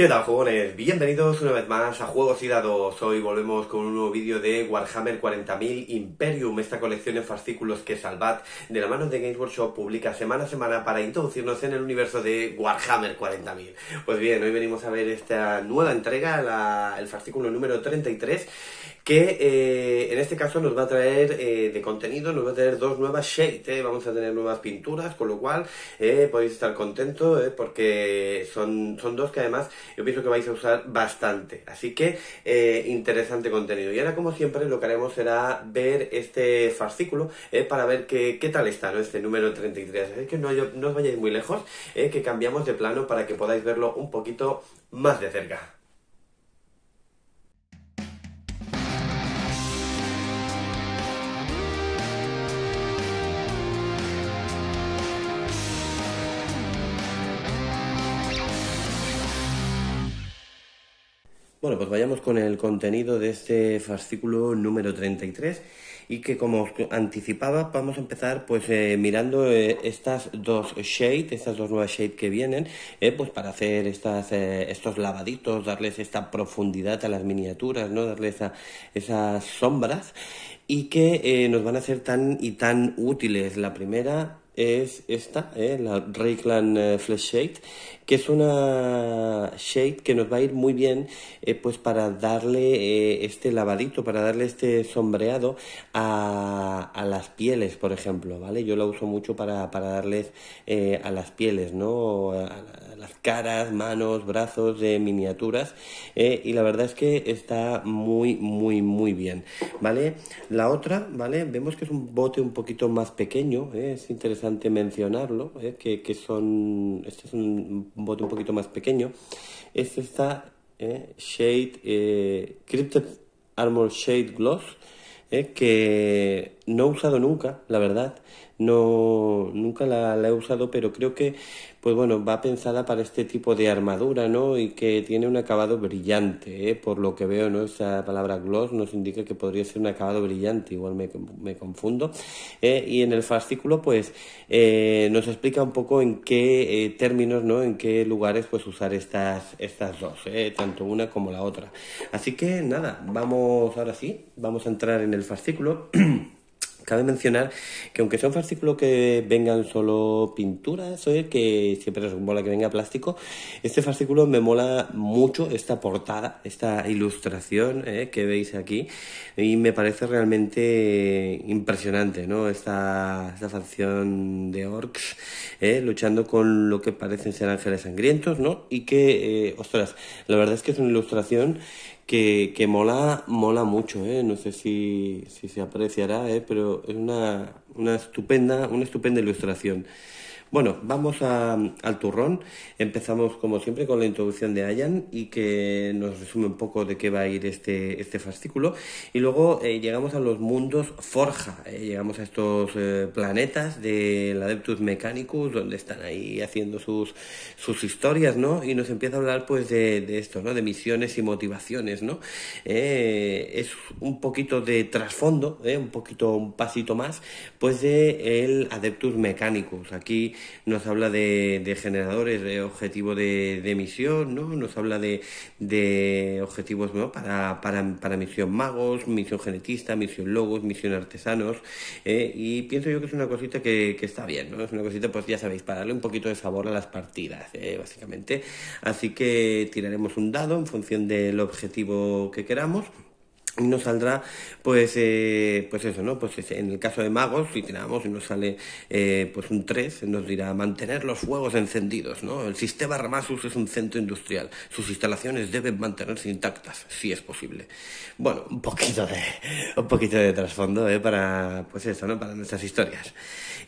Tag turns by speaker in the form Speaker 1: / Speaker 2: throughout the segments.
Speaker 1: ¿Qué tal, jugones? Bienvenidos una vez más a Juegos y Dados. Hoy volvemos con un nuevo vídeo de Warhammer 40.000 Imperium, esta colección de fascículos que Salvat, de la mano de Games Workshop, publica semana a semana para introducirnos en el universo de Warhammer 40.000. Pues bien, hoy venimos a ver esta nueva entrega, el fascículo número 33, que eh, en este caso nos va a traer eh, de contenido, nos va a traer dos nuevas shades, ¿eh? vamos a tener nuevas pinturas, con lo cual podéis estar contentos porque son, son dos que además yo pienso que vais a usar bastante, así que interesante contenido. Y ahora como siempre lo que haremos será ver este fascículo para ver qué, tal está este número 33, así que no, no os vayáis muy lejos, que cambiamos de plano para que podáis verlo un poquito más de cerca. Bueno, pues vayamos con el contenido de este fascículo número 33 y que como os anticipaba vamos a empezar pues eh, mirando eh, estas dos shades, estas dos nuevas shades que vienen eh, pues para hacer estas, estos lavaditos, darles esta profundidad a las miniaturas, ¿no? darles esas sombras y que nos van a ser tan y tan útiles. La primera es esta, ¿eh? la Rayclan eh, Flesh Shade, que es una shade que nos va a ir muy bien eh, pues para darle este lavadito, para darle este sombreado a a las pieles, por ejemplo, ¿vale? Yo la uso mucho para, darles eh, a las pieles, ¿no? A, las caras, manos, brazos de miniaturas. Eh, y la verdad es que está muy, muy, muy bien, ¿vale? La otra, ¿vale? Vemos que es un bote un poquito más pequeño, ¿eh? es interesante mencionarlo, que, son... Este es un bote un poquito más pequeño. es esta Shade Crypted Armor Shade Gloss que no he usado nunca, la verdad, no nunca la, he usado pero creo que pues bueno va pensada para este tipo de armadura no y que tiene un acabado brillante ¿eh? por lo que veo no esa palabra gloss nos indica que podría ser un acabado brillante igual me, confundo ¿eh? y en el fascículo pues eh, nos explica un poco en qué eh, términos no en qué lugares pues usar estas estas dos tanto una como la otra así que nada vamos ahora sí vamos a entrar en el fascículo Cabe mencionar que aunque sea un fascículo que vengan solo pinturas, oye, que siempre un mola que venga plástico, este fascículo me mola mucho esta portada, esta ilustración eh, que veis aquí y me parece realmente impresionante, ¿no? Esta, esta facción de orcs eh, luchando con lo que parecen ser ángeles sangrientos, ¿no? Y que, eh, ostras, la verdad es que es una ilustración que, mola, mola mucho, ¿eh? no sé si, si se apreciará, ¿eh? pero es una, una, estupenda, una estupenda ilustración. Bueno, vamos al turrón. Empezamos como siempre con la introducción de Ayan y que nos resume un poco de qué va a ir este, este fascículo. Y luego eh, llegamos a los mundos Forja, eh, llegamos a estos eh, planetas del Adeptus Mechanicus, donde están ahí haciendo sus, sus historias, ¿no? Y nos empieza a hablar pues de, esto, ¿no? De misiones y motivaciones, ¿no? es un poquito de trasfondo, un poquito, un pasito más, pues de el Adeptus Mechanicus. Aquí nos habla de, generadores, de objetivos de, misión, ¿no? Nos habla de, objetivos para, misión magos, misión genetista, misión logos, misión artesanos. ¿eh? y pienso yo que es una cosita que, está bien, ¿no? Es una cosita, pues ya sabéis, para darle un poquito de sabor a las partidas, ¿eh? básicamente. Así que tiraremos un dado en función del objetivo que queramos y nos saldrá pues, eh, pues eso no pues en el caso de magos si tiramos y nos sale eh, pues un 3 nos dirá mantener los fuegos encendidos no el sistema Ramasus es un centro industrial sus instalaciones deben mantenerse intactas si es posible bueno un poquito de un poquito de trasfondo ¿eh? para pues eso no para nuestras historias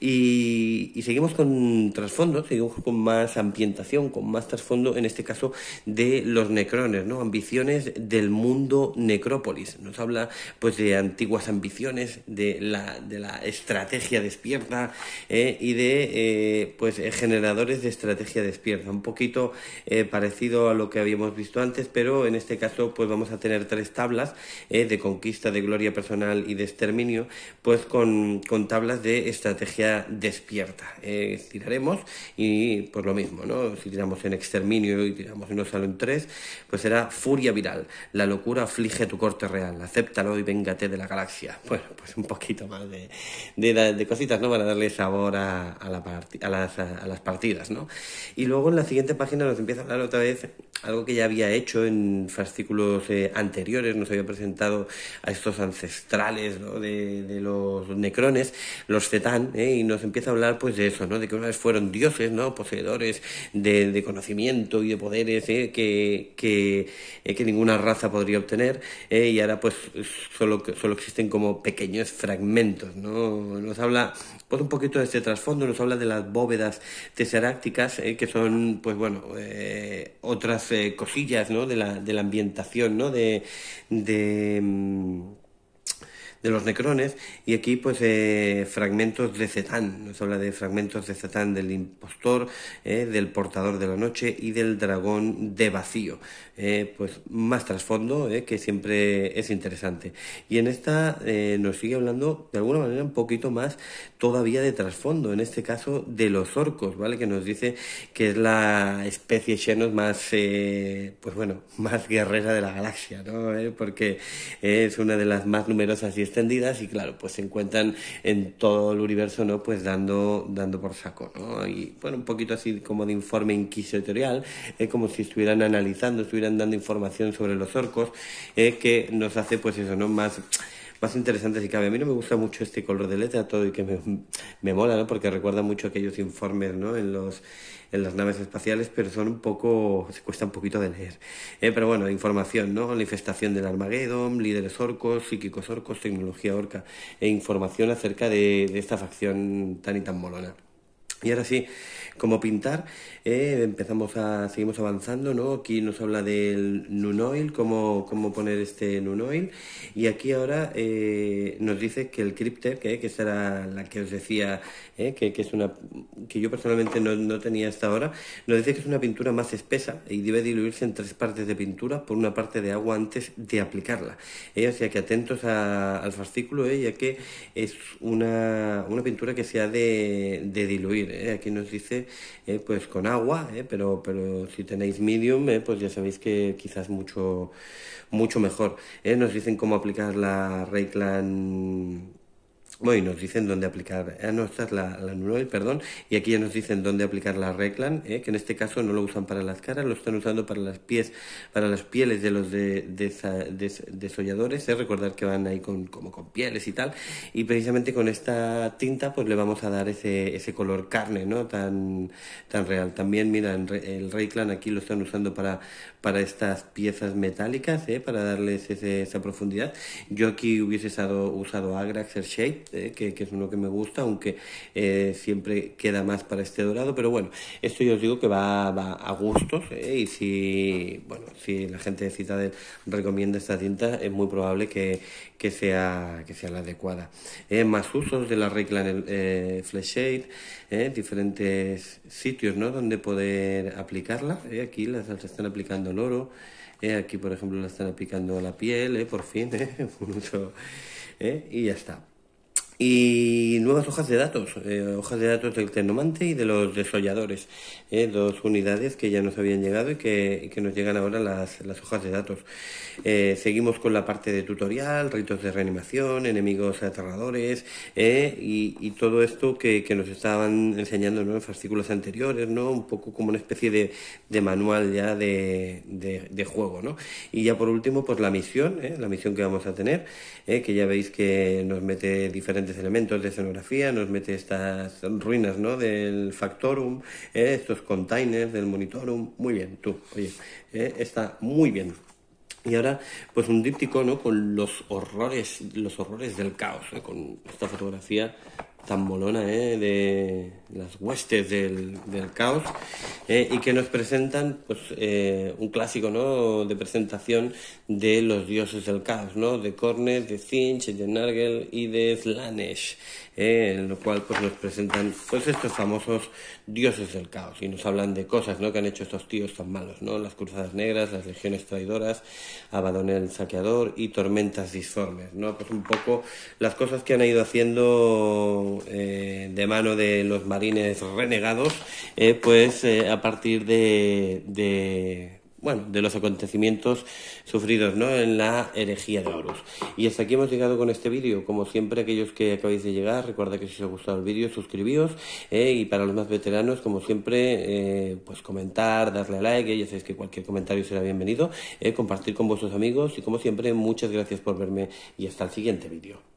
Speaker 1: y seguimos con trasfondo seguimos con más ambientación con más trasfondo en este caso de los necrones no ambiciones del mundo necrópolis nos habla pues de antiguas ambiciones, de la, estrategia despierta eh, y de eh, pues eh, generadores de estrategia despierta, un poquito parecido a lo que habíamos visto antes, pero en este caso pues vamos a tener tres tablas de conquista, de gloria personal y de exterminio, pues con, tablas de estrategia despierta. tiraremos y por pues, lo mismo, ¿no? Si tiramos en exterminio y tiramos en un salón 3, pues será furia viral, la locura aflige tu corte real Real, acéptalo y véngate de la galaxia. Bueno, pues un poquito más de, de, cositas, ¿no? Para darle sabor a, a, la a, las, a, las, partidas, ¿no? Y luego en la siguiente página nos empieza a hablar otra vez algo que ya había hecho en fascículos eh, anteriores, nos había presentado a estos ancestrales ¿no? de, de, los necrones, los Zetán, ¿eh? y nos empieza a hablar pues de eso, ¿no? De que una vez fueron dioses, ¿no? Poseedores de, de conocimiento y de poderes ¿eh? que, que, que ninguna raza podría obtener, y ahora pues solo, existen como pequeños fragmentos, ¿no? Nos habla pues, un poquito de este trasfondo, nos habla de las bóvedas teserácticas, eh, que son pues bueno, eh, otras eh, cosillas, ¿no? De la, ambientación, ¿no? de mm, de los necrones y aquí pues eh, fragmentos de Zetán, nos habla de fragmentos de Zetán del impostor, eh, del portador de la noche y del dragón de vacío, eh, pues más trasfondo que siempre es interesante. Y en esta nos sigue hablando de alguna manera un poquito más todavía de trasfondo, en este caso de los orcos, ¿vale? Que nos dice que es la especie Xenos más, eh, pues bueno, más guerrera de la galaxia, ¿no? ¿Eh? Porque es una de las más numerosas y extendidas y claro, pues se encuentran en todo el universo, ¿no? Pues dando, dando por saco, ¿no? Y bueno, un poquito así como de informe inquisitorial, ¿eh? como si estuvieran analizando, estuvieran dando información sobre los orcos, que nos hace pues eso, ¿no? Más más interesante si cabe. A mí no me gusta mucho este color de letra todo y que me, me mola, ¿no? Porque recuerda mucho aquellos informes, ¿no? En los en las naves espaciales, pero son un poco, se cuesta un poquito de leer. Eh, pero bueno, información, ¿no? La infestación del armageddon líderes orcos, psíquicos orcos, tecnología orca e información acerca de, de esta facción tan y tan molona. Y ahora sí, como pintar, eh, empezamos a, seguimos avanzando, ¿no? Aquí nos habla del Nunoil, cómo, cómo poner este Nunoil. Y aquí ahora eh, nos dice que el Crypter, que, que la que os decía, eh, que, es una que yo personalmente no, tenía hasta ahora, nos dice que es una pintura más espesa y debe diluirse en tres partes de pintura por una parte de agua antes de aplicarla. o sea que atentos al fascículo, ya que es una, pintura que se ha de diluir aquí eh, nos dice, eh, pues con agua, eh, pero, pero si tenéis medium, pues ya sabéis que quizás mucho, mucho mejor. nos dicen cómo aplicar la Reiklan bueno, y nos dicen dónde aplicar, ah, no, esta la, la 9, perdón, y aquí ya nos dicen dónde aplicar la Reclan, eh, que en este caso no lo usan para las caras, lo están usando para las pies, para las pieles de los de, desolladores, recordar que van ahí con, como con pieles y tal, y precisamente con esta tinta pues le vamos a dar ese, ese color carne, ¿no? Tan, tan real. También, mira, el Reclan aquí lo están usando para, para estas piezas metálicas, eh, para darles ese, esa profundidad. Yo aquí hubiese usado, usado Agrax, Shape, este, que, es uno que me gusta, aunque eh, siempre queda más para este dorado, pero bueno, esto yo os digo que va, va a gustos ¿eh? y si, bueno, si la gente de Citadel recomienda esta tinta, es muy probable que, sea, que sea la adecuada. Eh, más usos de la regla en el Fleshade Shade, diferentes sitios ¿no? donde poder aplicarla, aquí las, están aplicando el oro. aquí, por ejemplo, la están aplicando a la piel, por fin, y ya está y nuevas hojas de datos, eh, hojas de datos del Ternomante y de los desolladores, eh, dos unidades que ya nos habían llegado y que, nos llegan ahora las, hojas de datos. Eh, seguimos con la parte de tutorial, ritos de reanimación, enemigos aterradores y, todo esto que, nos estaban enseñando en en fascículos anteriores, ¿no? un poco como una especie de, manual ya de, juego. ¿no? Y ya por último, pues la misión, la misión que vamos a tener, que ya veis que nos mete diferentes elementos de escenografía, nos mete estas ruinas ¿no? del Factorum, ¿eh? estos containers del Monitorum, muy bien, tú, oye, ¿eh? está muy bien. Y ahora, pues un díptico, ¿no? Con los horrores, los horrores del caos, ¿eh? con esta fotografía tan molona eh, de las huestes del, caos eh, y que nos presentan pues eh, un clásico ¿no? de presentación de los dioses del caos ¿no? de Cornet, de finch de Nargel y de Slanesh en lo cual pues nos presentan pues estos famosos dioses del caos y nos hablan de cosas ¿no? que han hecho estos tíos tan malos ¿no? las cruzadas negras, las legiones traidoras abadonel el saqueador y tormentas disformes ¿no? pues un poco las cosas que han ido haciendo eh, de mano de los marines renegados, eh, pues eh, a partir de, de bueno, de los acontecimientos sufridos ¿no? en la herejía de Horus. Y hasta aquí hemos llegado con este vídeo. Como siempre, aquellos que acabáis de llegar, recuerda que si os ha gustado el vídeo, suscribíos. y para los más veteranos, como siempre, pues comentar, darle a like. ya sabéis que cualquier comentario será bienvenido. compartir con vuestros amigos. Y como siempre, muchas gracias por verme y hasta el siguiente vídeo.